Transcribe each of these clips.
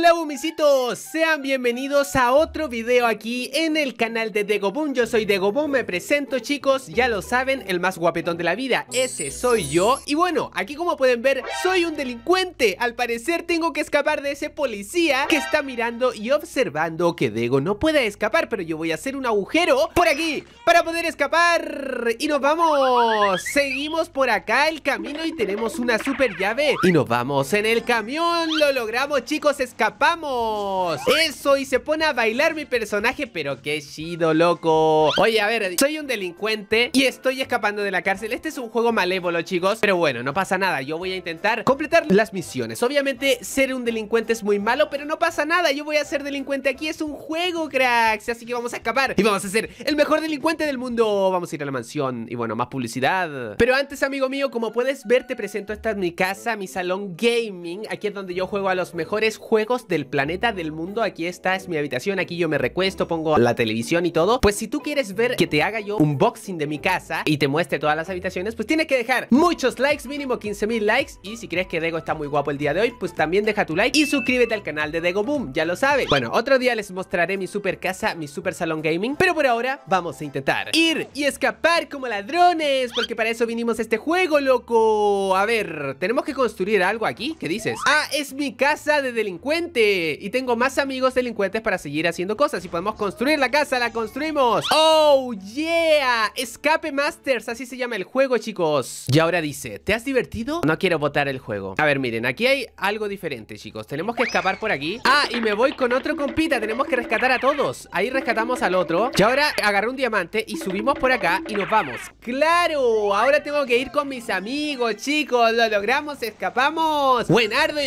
Hola gumisitos, sean bienvenidos a otro video aquí en el canal de Degoboom Yo soy Degoboom, me presento chicos, ya lo saben, el más guapetón de la vida, ese soy yo Y bueno, aquí como pueden ver, soy un delincuente Al parecer tengo que escapar de ese policía que está mirando y observando que Dego no pueda escapar Pero yo voy a hacer un agujero por aquí para poder escapar Y nos vamos, seguimos por acá el camino y tenemos una super llave Y nos vamos en el camión, lo logramos chicos, escapamos escapamos Eso, y se pone a bailar mi personaje Pero qué chido, loco Oye, a ver, soy un delincuente Y estoy escapando de la cárcel Este es un juego malévolo, chicos Pero bueno, no pasa nada Yo voy a intentar completar las misiones Obviamente, ser un delincuente es muy malo Pero no pasa nada Yo voy a ser delincuente aquí Es un juego, cracks Así que vamos a escapar Y vamos a ser el mejor delincuente del mundo Vamos a ir a la mansión Y bueno, más publicidad Pero antes, amigo mío Como puedes ver, te presento Esta es mi casa, mi salón gaming Aquí es donde yo juego a los mejores juegos del planeta, del mundo Aquí está, es mi habitación, aquí yo me recuesto, pongo la televisión y todo Pues si tú quieres ver que te haga yo un boxing de mi casa y te muestre todas las habitaciones Pues tienes que dejar muchos likes, mínimo 15.000 likes Y si crees que Dego está muy guapo el día de hoy, pues también deja tu like y suscríbete al canal de Dego Boom, ya lo sabes Bueno, otro día les mostraré mi super casa, mi super salón gaming Pero por ahora vamos a intentar ir y escapar como ladrones Porque para eso vinimos a este juego, loco A ver, tenemos que construir algo aquí, ¿qué dices? Ah, es mi casa de delincuentes y tengo más amigos delincuentes para seguir haciendo cosas. Y podemos construir la casa, la construimos. ¡Oh, yeah! Escape Masters, así se llama el juego, chicos. Y ahora dice, ¿te has divertido? No quiero votar el juego. A ver, miren, aquí hay algo diferente, chicos. Tenemos que escapar por aquí. Ah, y me voy con otro compita. Tenemos que rescatar a todos. Ahí rescatamos al otro. Y ahora agarré un diamante y subimos por acá y nos vamos. ¡Claro! Ahora tengo que ir con mis amigos, chicos. Lo logramos, escapamos. Buenardo.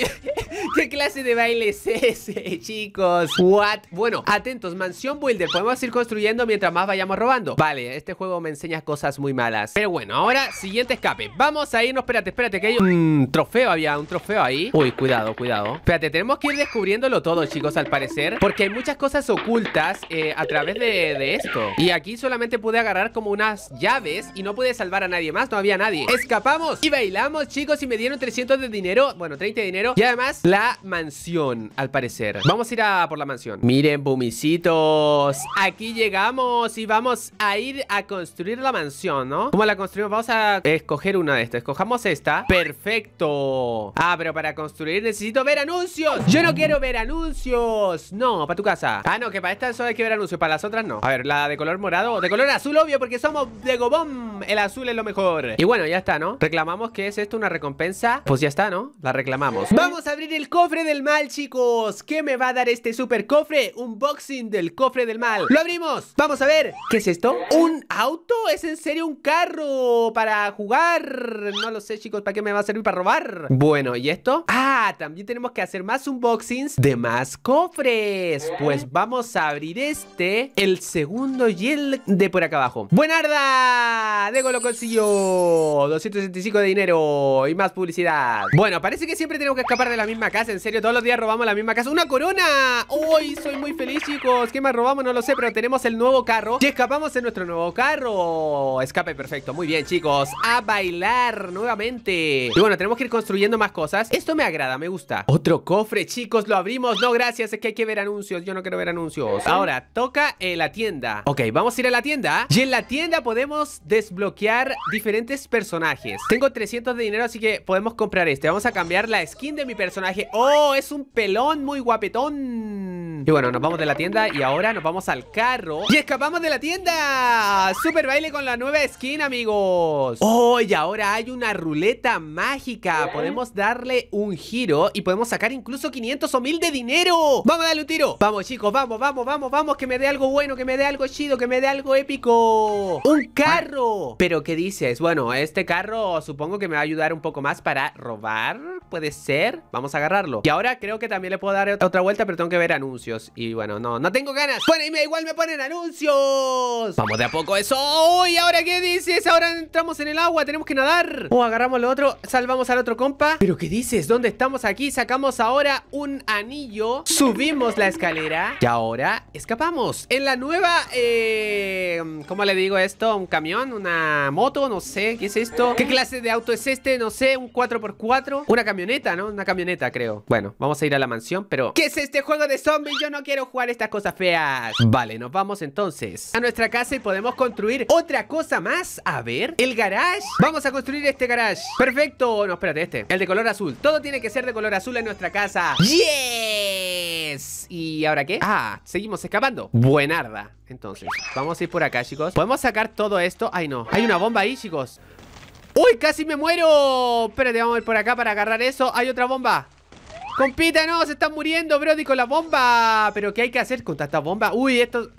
¿Qué clase de baile es ese, chicos? What? Bueno, atentos, mansión builder Podemos ir construyendo mientras más vayamos robando Vale, este juego me enseña cosas muy malas Pero bueno, ahora, siguiente escape Vamos a irnos, espérate, espérate, que hay un trofeo Había un trofeo ahí Uy, cuidado, cuidado Espérate, tenemos que ir descubriéndolo todo, chicos, al parecer Porque hay muchas cosas ocultas eh, a través de, de esto Y aquí solamente pude agarrar como unas llaves Y no pude salvar a nadie más, no había nadie Escapamos y bailamos, chicos Y me dieron 300 de dinero, bueno, 30 de dinero Y además la mansión, al parecer Vamos a ir a por la mansión Miren, bumicitos Aquí llegamos y vamos a ir a construir la mansión, ¿no? ¿Cómo la construimos? Vamos a escoger una de estas Escojamos esta ¡Perfecto! Ah, pero para construir necesito ver anuncios ¡Yo no quiero ver anuncios! No, para tu casa Ah, no, que para esta solo hay que ver anuncios Para las otras no A ver, la de color morado De color azul, obvio, porque somos de Gobón El azul es lo mejor Y bueno, ya está, ¿no? Reclamamos que es esto una recompensa Pues ya está, ¿no? La reclamamos Vamos a abrir el cofre del mal, chicos ¿Qué me va a dar este super cofre? Unboxing del cofre del mal ¡Lo abrimos! Vamos a ver, ¿qué es esto? ¿Un auto? ¿Es en serio un carro para jugar? No lo sé, chicos ¿Para qué me va a servir para robar? Bueno, ¿y esto? Ah, también tenemos que hacer más unboxings de más cofres Pues vamos a abrir este El segundo y el de por acá abajo ¡Buenarda! Dego lo consiguió 265 de dinero Y más publicidad Bueno, parece que siempre tenemos que escapar de la misma casa, en serio, todos los días robamos la misma casa ¡Una corona! ¡Uy, soy muy feliz, chicos! ¿Qué más robamos? No lo sé, pero tenemos el nuevo carro Y escapamos en nuestro nuevo carro Escape perfecto, muy bien, chicos A bailar nuevamente Y bueno, tenemos que ir construyendo más cosas Esto me agrada, me gusta Otro cofre, chicos, lo abrimos No, gracias, es que hay que ver anuncios Yo no quiero ver anuncios Ahora, toca eh, la tienda Ok, vamos a ir a la tienda Y en la tienda podemos desbloquear diferentes personajes Tengo 300 de dinero, así que podemos comprar este Vamos a cambiar la skin de mi personaje ¡Oh, es un pelón muy guapetón! Y bueno, nos vamos de la tienda y ahora nos vamos al carro. ¡Y escapamos de la tienda! ¡Super baile con la nueva skin, amigos! ¡Oh, y ahora hay una ruleta mágica! Podemos darle un giro y podemos sacar incluso 500 o 1000 de dinero. ¡Vamos a darle un tiro! ¡Vamos, chicos! ¡Vamos, vamos, vamos, vamos! ¡Que me dé algo bueno, que me dé algo chido, que me dé algo épico! ¡Un carro! ¿Pero qué dices? Bueno, este carro supongo que me va a ayudar un poco más para robar puede ser. Vamos a agarrarlo. Y ahora creo que también le puedo dar otra vuelta, pero tengo que ver anuncios. Y bueno, no, no tengo ganas. Bueno, y igual me ponen anuncios. Vamos de a poco eso. ¡Uy! ¿Ahora qué dices? Ahora entramos en el agua, tenemos que nadar. Oh, agarramos lo otro, salvamos al otro compa. ¿Pero qué dices? ¿Dónde estamos aquí? Sacamos ahora un anillo, subimos la escalera y ahora escapamos. En la nueva, eh, ¿cómo le digo esto? ¿Un camión? ¿Una moto? No sé, ¿qué es esto? ¿Qué clase de auto es este? No sé, un 4x4, una camión camioneta, ¿no? Una camioneta, creo. Bueno, vamos a ir a la mansión, pero... ¿Qué es este juego de zombies? Yo no quiero jugar estas cosas feas. Vale, nos vamos entonces a nuestra casa y podemos construir otra cosa más. A ver, el garage. Vamos a construir este garage. Perfecto. No, espérate, este. El de color azul. Todo tiene que ser de color azul en nuestra casa. ¡Yes! ¿Y ahora qué? Ah, seguimos escapando. Buenarda. Entonces, vamos a ir por acá, chicos. ¿Podemos sacar todo esto? Ay, no. Hay una bomba ahí, chicos. ¡Uy, casi me muero! Espérate, vamos a ir por acá para agarrar eso ¡Hay otra bomba! ¡Compita, no! ¡Se está muriendo, Brody, con la bomba! ¿Pero qué hay que hacer con esta bomba? ¡Uy, esto...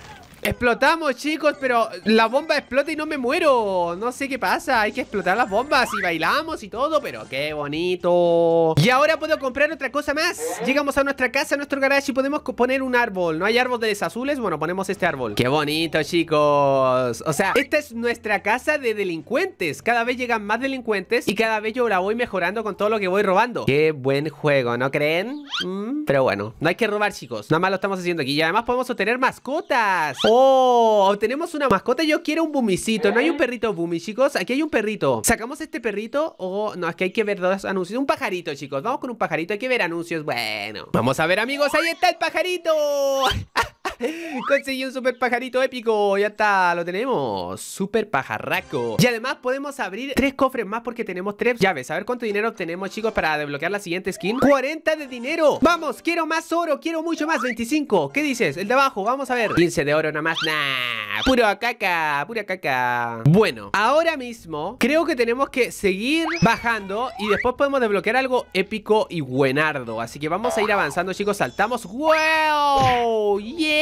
Explotamos, chicos, pero la bomba explota y no me muero. No sé qué pasa. Hay que explotar las bombas y bailamos y todo, pero qué bonito. Y ahora puedo comprar otra cosa más. Llegamos a nuestra casa, a nuestro garage y podemos poner un árbol. ¿No hay árboles azules? Bueno, ponemos este árbol. Qué bonito, chicos. O sea, esta es nuestra casa de delincuentes. Cada vez llegan más delincuentes y cada vez yo la voy mejorando con todo lo que voy robando. Qué buen juego, ¿no creen? Mm, pero bueno, no hay que robar, chicos. Nada más lo estamos haciendo aquí. Y además podemos obtener mascotas. ¡Oh! ¡Oh! tenemos una mascota. Yo quiero un bumicito. No hay un perrito bumi, chicos. Aquí hay un perrito. ¿Sacamos este perrito? oh, no, es que hay que ver dos anuncios. Un pajarito, chicos. Vamos con un pajarito. Hay que ver anuncios. Bueno. Vamos a ver, amigos. Ahí está el pajarito. Conseguí un super pajarito épico, ya está, lo tenemos Super pajarraco Y además podemos abrir tres cofres más porque tenemos tres llaves A ver cuánto dinero tenemos, chicos para desbloquear la siguiente skin 40 de dinero, vamos, quiero más oro, quiero mucho más, 25 ¿Qué dices? El de abajo, vamos a ver 15 de oro nada más, nah, pura caca, pura caca Bueno, ahora mismo creo que tenemos que seguir bajando Y después podemos desbloquear algo épico y buenardo Así que vamos a ir avanzando chicos, saltamos ¡Wow! ¡Yeah!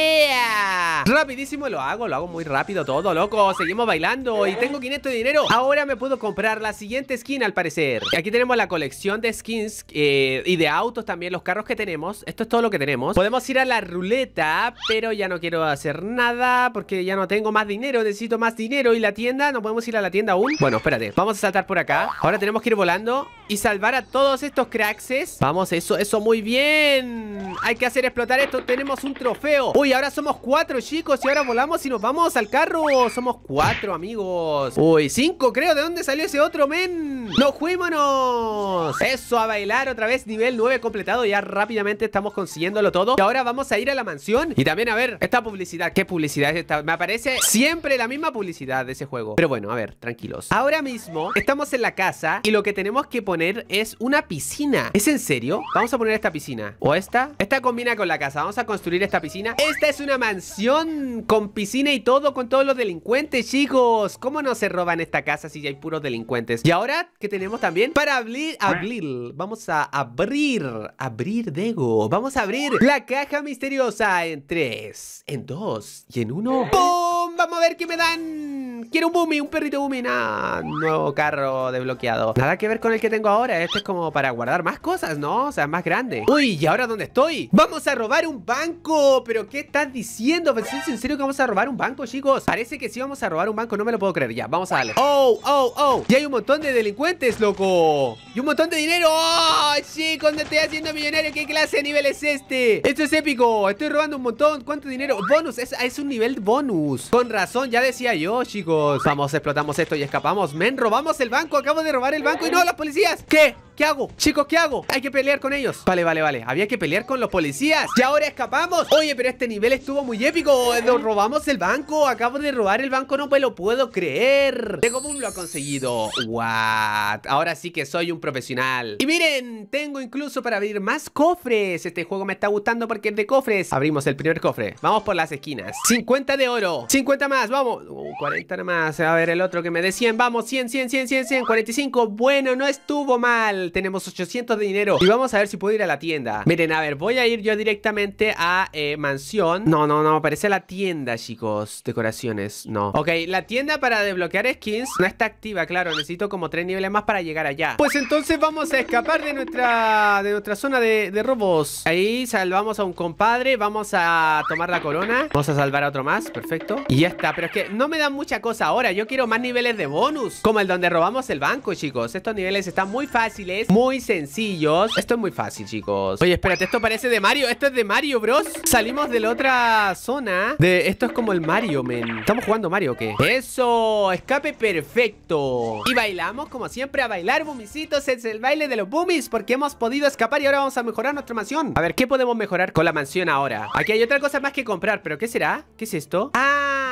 Rapidísimo lo hago, lo hago muy rápido todo, loco. Seguimos bailando y tengo 500 de dinero. Ahora me puedo comprar la siguiente skin al parecer. Aquí tenemos la colección de skins eh, y de autos también, los carros que tenemos. Esto es todo lo que tenemos. Podemos ir a la ruleta, pero ya no quiero hacer nada porque ya no tengo más dinero. Necesito más dinero y la tienda, no podemos ir a la tienda aún. Bueno, espérate, vamos a saltar por acá. Ahora tenemos que ir volando y salvar a todos estos crackses. Vamos, eso, eso, muy bien. Hay que hacer explotar esto. Tenemos un trofeo. Uy, ahora somos cuatro, chicos. Y ahora volamos y nos vamos al carro. Somos cuatro, amigos. Uy, cinco, creo. ¿De dónde salió ese otro, men? ¡No juímonos! Eso, a bailar otra vez. Nivel 9 completado. Ya rápidamente estamos consiguiéndolo todo. Y ahora vamos a ir a la mansión. Y también, a ver, esta publicidad. ¿Qué publicidad es esta? Me aparece siempre la misma publicidad de ese juego. Pero bueno, a ver, tranquilos. Ahora mismo estamos en la casa. Y lo que tenemos que poner es una piscina ¿Es en serio? Vamos a poner esta piscina ¿O esta? Esta combina con la casa Vamos a construir esta piscina Esta es una mansión con piscina y todo Con todos los delincuentes, chicos ¿Cómo no se roban esta casa si ya hay puros delincuentes? Y ahora, ¿qué tenemos también? Para abrir, abrir Vamos a abrir Abrir, Dego Vamos a abrir la caja misteriosa En tres en dos y en uno ¡Pum! Vamos a ver qué me dan quiero un boomy, un perrito Bumi. Nada, nuevo carro desbloqueado. Nada que ver con el que tengo ahora. Este es como para guardar más cosas, ¿no? O sea, más grande. Uy, ¿y ahora dónde estoy? ¡Vamos a robar un banco! ¿Pero qué estás diciendo? ¿Es pues, en serio que vamos a robar un banco, chicos? Parece que sí vamos a robar un banco. No me lo puedo creer. Ya, vamos a darle. ¡Oh, oh, oh! Y hay un montón de delincuentes, loco. Y un montón de dinero. ¡Oh, chicos! Me estoy haciendo millonario. ¿Qué clase de nivel es este? Esto es épico. Estoy robando un montón. ¿Cuánto dinero? Bonus. Es, es un nivel bonus. Con razón, ya decía yo, chicos. Vamos, explotamos esto y escapamos. Men, robamos el banco. Acabo de robar el banco y no, las policías. ¿Qué? ¿Qué hago? Chicos, ¿qué hago? Hay que pelear con ellos Vale, vale, vale Había que pelear con los policías Y ahora escapamos Oye, pero este nivel estuvo muy épico Nos robamos el banco Acabo de robar el banco No me lo puedo creer Tengo lo ha conseguido What? Ahora sí que soy un profesional Y miren Tengo incluso para abrir más cofres Este juego me está gustando porque es de cofres Abrimos el primer cofre Vamos por las esquinas 50 de oro 50 más, vamos uh, 40 más A ver el otro que me dé 100 Vamos, 100, 100, 100, 100, 100 45 Bueno, no estuvo mal tenemos 800 de dinero Y vamos a ver si puedo ir a la tienda Miren, a ver, voy a ir yo directamente a eh, mansión No, no, no, parece la tienda, chicos Decoraciones, no Ok, la tienda para desbloquear skins no está activa, claro Necesito como tres niveles más para llegar allá Pues entonces vamos a escapar de nuestra, de nuestra zona de, de robos Ahí salvamos a un compadre Vamos a tomar la corona Vamos a salvar a otro más, perfecto Y ya está, pero es que no me dan mucha cosa ahora Yo quiero más niveles de bonus Como el donde robamos el banco, chicos Estos niveles están muy fáciles muy sencillos Esto es muy fácil, chicos Oye, espérate, esto parece de Mario Esto es de Mario, bros Salimos de la otra zona de Esto es como el Mario, men ¿Estamos jugando Mario o qué? ¡Eso! Escape perfecto Y bailamos, como siempre, a bailar, bumisitos Es el baile de los bumis Porque hemos podido escapar y ahora vamos a mejorar nuestra mansión A ver, ¿qué podemos mejorar con la mansión ahora? Aquí hay otra cosa más que comprar ¿Pero qué será? ¿Qué es esto? ¡Ah!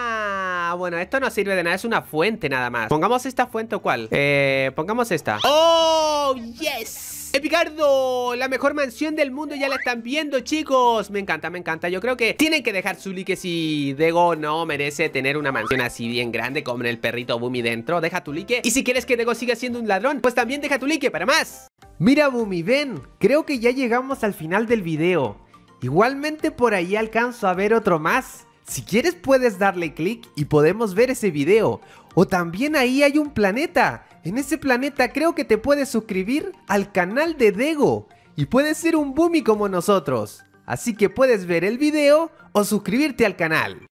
Ah, bueno, esto no sirve de nada, es una fuente nada más Pongamos esta fuente o cuál Eh, pongamos esta ¡Oh, yes! Epicardo, la mejor mansión del mundo ya la están viendo, chicos Me encanta, me encanta, yo creo que tienen que dejar su like Si Dego no merece tener una mansión así bien grande Con el perrito Bumi dentro, deja tu like Y si quieres que Dego siga siendo un ladrón, pues también deja tu like para más Mira Bumi, ven, creo que ya llegamos al final del video Igualmente por ahí alcanzo a ver otro más si quieres puedes darle clic y podemos ver ese video. O también ahí hay un planeta. En ese planeta creo que te puedes suscribir al canal de Dego. Y puedes ser un boomy como nosotros. Así que puedes ver el video o suscribirte al canal.